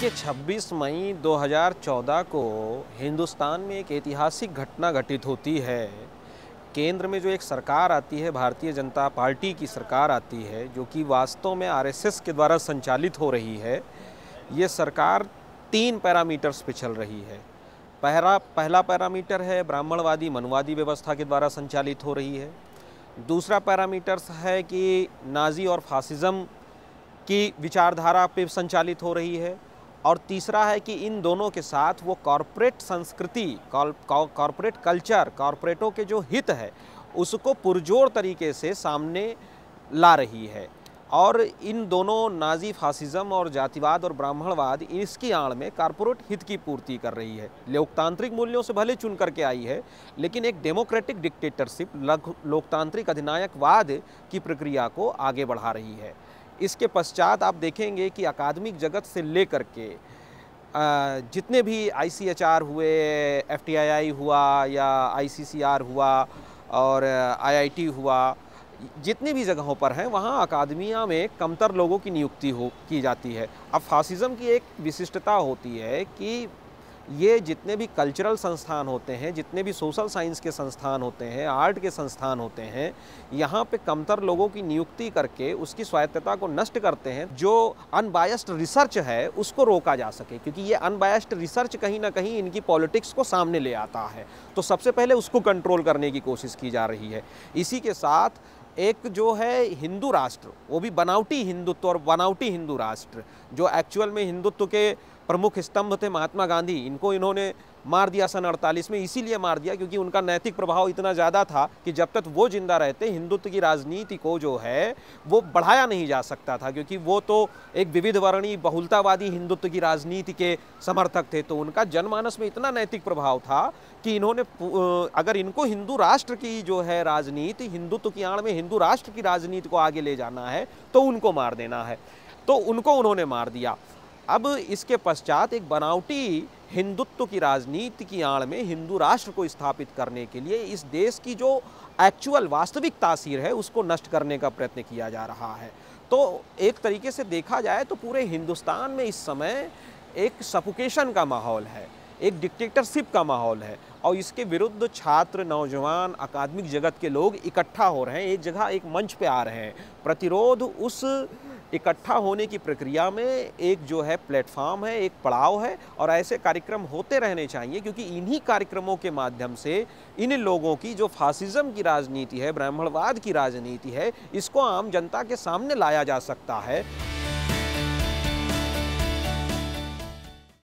देखिए 26 मई 2014 को हिंदुस्तान में एक ऐतिहासिक घटना घटित होती है केंद्र में जो एक सरकार आती है भारतीय जनता पार्टी की सरकार आती है जो कि वास्तव में आरएसएस के द्वारा संचालित हो रही है ये सरकार तीन पैरामीटर्स पे चल रही है पहला पहला पैरामीटर है ब्राह्मणवादी मनुवादी व्यवस्था के द्वारा संचालित हो रही है दूसरा पैरामीटर्स है कि नाजी और फासिज़म की विचारधारा पे संचालित हो रही है और तीसरा है कि इन दोनों के साथ वो कॉरपोरेट संस्कृति कॉरपोरेट कल्चर कॉरपोरेटों के जो हित है उसको पुरजोर तरीके से सामने ला रही है और इन दोनों नाजी फासिज्म और जातिवाद और ब्राह्मणवाद इसकी आड़ में कॉरपोरेट हित की पूर्ति कर रही है लोकतांत्रिक मूल्यों से भले चुन करके आई है लेकिन एक डेमोक्रेटिक डिक्टेटरशिप लोकतांत्रिक अधिनायकवाद की प्रक्रिया को आगे बढ़ा रही है इसके पश्चात आप देखेंगे कि अकादमिक जगत से ले के जितने भी आई हुए एफ हुआ या आई हुआ और आई हुआ जितनी भी जगहों पर हैं वहाँ अकादमिया में कमतर लोगों की नियुक्ति हो की जाती है अब फासिज़म की एक विशिष्टता होती है कि ये जितने भी कल्चरल संस्थान होते हैं जितने भी सोशल साइंस के संस्थान होते हैं आर्ट के संस्थान होते हैं यहाँ पे कमतर लोगों की नियुक्ति करके उसकी स्वायत्तता को नष्ट करते हैं जो अनबायस्ड रिसर्च है उसको रोका जा सके क्योंकि ये अनबायस्ड रिसर्च कहीं ना कहीं इनकी पॉलिटिक्स को सामने ले आता है तो सबसे पहले उसको कंट्रोल करने की कोशिश की जा रही है इसी के साथ एक जो है हिंदू राष्ट्र वो भी बनावटी हिंदुत्व और बनावटी हिंदू राष्ट्र जो एक्चुअल में हिंदुत्व के प्रमुख स्तंभ थे महात्मा गांधी इनको इन्होंने मार दिया सन अड़तालीस में इसीलिए मार दिया क्योंकि उनका नैतिक प्रभाव इतना ज़्यादा था कि जब तक वो जिंदा रहते हिंदुत्व की राजनीति को जो है वो बढ़ाया नहीं जा सकता था क्योंकि वो तो एक विविध वर्णी बहुलतावादी हिंदुत्व की राजनीति के समर्थक थे तो उनका जनमानस में इतना नैतिक प्रभाव था कि इन्होंने अगर इनको हिंदू राष्ट्र की जो है राजनीति हिंदुत्व की आड़ में हिंदू राष्ट्र की राजनीति को आगे ले जाना है तो उनको मार देना है तो उनको उन्होंने मार दिया अब इसके पश्चात एक बनावटी हिंदुत्व की राजनीति की आड़ में हिंदू राष्ट्र को स्थापित करने के लिए इस देश की जो एक्चुअल वास्तविक तासीर है उसको नष्ट करने का प्रयत्न किया जा रहा है तो एक तरीके से देखा जाए तो पूरे हिंदुस्तान में इस समय एक सफोकेशन का माहौल है एक डिक्टेटरशिप का माहौल है और इसके विरुद्ध छात्र नौजवान अकादमिक जगत के लोग इकट्ठा हो रहे हैं एक जगह एक मंच पर आ रहे हैं प्रतिरोध उस इकट्ठा होने की प्रक्रिया में एक जो है प्लेटफॉर्म है एक पड़ाव है और ऐसे कार्यक्रम होते रहने चाहिए क्योंकि इन्हीं कार्यक्रमों के माध्यम से इन लोगों की जो फासिज्म की राजनीति है ब्राह्मणवाद की राजनीति है इसको आम जनता के सामने लाया जा सकता है